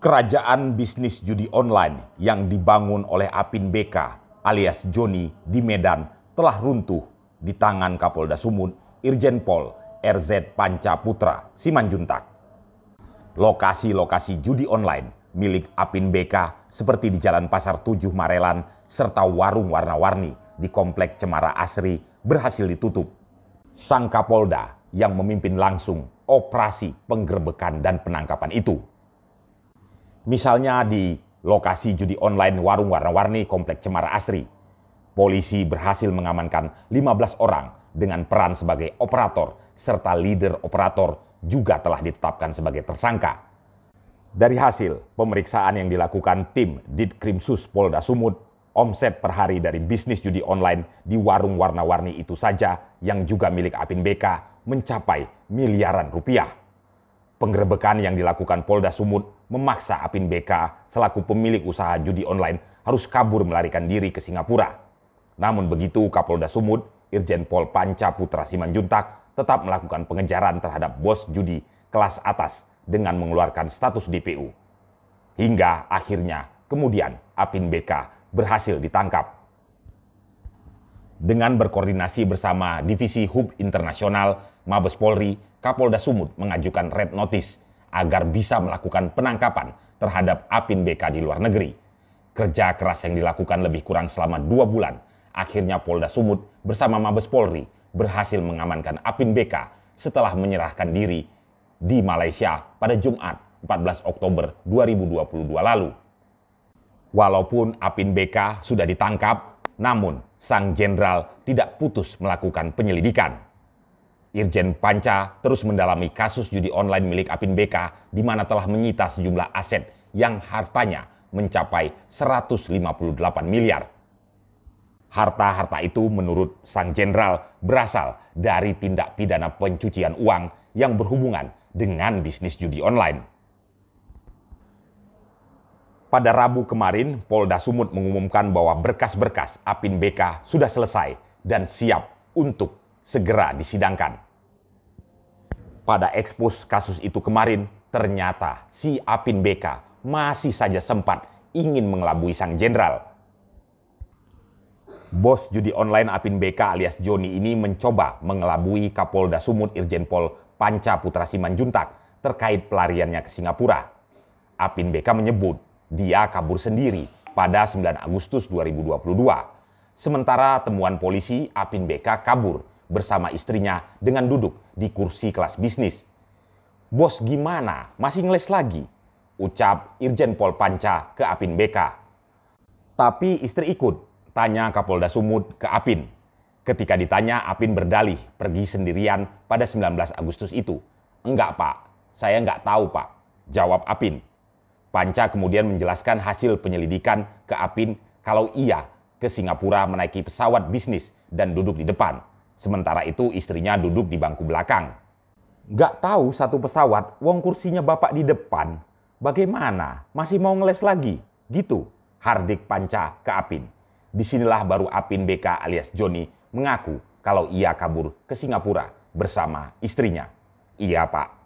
kerajaan bisnis judi online yang dibangun oleh Apin BK alias Joni di Medan telah runtuh di tangan Kapolda Sumut Irjen Pol RZ Panca Putra Simanjuntak. Lokasi-lokasi judi online milik Apin BK seperti di Jalan Pasar 7 Marelan serta warung warna-warni di Komplek Cemara Asri berhasil ditutup. Sang Kapolda yang memimpin langsung operasi penggerbekan dan penangkapan itu Misalnya di lokasi judi online warung warna-warni Komplek Cemara Asri. Polisi berhasil mengamankan 15 orang dengan peran sebagai operator serta leader operator juga telah ditetapkan sebagai tersangka. Dari hasil pemeriksaan yang dilakukan tim Ditkrimsus Polda Sumut, omset per hari dari bisnis judi online di warung warna-warni itu saja yang juga milik Apin BK mencapai miliaran rupiah. Penggerebekan yang dilakukan Polda Sumut memaksa Apin BK selaku pemilik usaha judi online harus kabur melarikan diri ke Singapura. Namun begitu Kapolda Sumut, Irjen Pol Panca Putra Simanjuntak tetap melakukan pengejaran terhadap bos judi kelas atas dengan mengeluarkan status DPU. Hingga akhirnya kemudian Apin BK berhasil ditangkap. Dengan berkoordinasi bersama Divisi Hub Internasional, Mabes Polri, Kapolda Sumut mengajukan red notice agar bisa melakukan penangkapan terhadap Apin BK di luar negeri. Kerja keras yang dilakukan lebih kurang selama dua bulan, akhirnya Polda Sumut bersama Mabes Polri berhasil mengamankan Apin BK setelah menyerahkan diri di Malaysia pada Jumat 14 Oktober 2022 lalu. Walaupun Apin BK sudah ditangkap, namun sang jenderal tidak putus melakukan penyelidikan. Irjen Panca terus mendalami kasus judi online milik Apin BK di mana telah menyita sejumlah aset yang hartanya mencapai 158 miliar. Harta-harta itu menurut sang jenderal berasal dari tindak pidana pencucian uang yang berhubungan dengan bisnis judi online. Pada Rabu kemarin, Polda Sumut mengumumkan bahwa berkas-berkas Apin BK sudah selesai dan siap untuk segera disidangkan. Pada ekspos kasus itu kemarin, ternyata si Apin BK masih saja sempat ingin mengelabui sang jenderal. Bos judi online Apin BK alias Joni ini mencoba mengelabui Kapolda Sumut Irjen Pol Panca Putra Simanjuntak terkait pelariannya ke Singapura. Apin BK menyebut dia kabur sendiri pada 9 Agustus 2022. Sementara temuan polisi, Apin BK kabur bersama istrinya dengan duduk di kursi kelas bisnis. Bos gimana? Masih ngeles lagi? Ucap Irjen Pol Panca ke Apin BK. Tapi istri ikut, tanya Kapolda Sumut ke Apin. Ketika ditanya, Apin berdalih pergi sendirian pada 19 Agustus itu. Enggak pak, saya enggak tahu pak, jawab Apin. Panca kemudian menjelaskan hasil penyelidikan ke Apin kalau ia ke Singapura menaiki pesawat bisnis dan duduk di depan. Sementara itu istrinya duduk di bangku belakang. Gak tahu satu pesawat, wong kursinya bapak di depan. Bagaimana? Masih mau ngeles lagi? Gitu, Hardik Panca ke Apin. Disinilah baru Apin BK alias Joni mengaku kalau ia kabur ke Singapura bersama istrinya. Iya pak,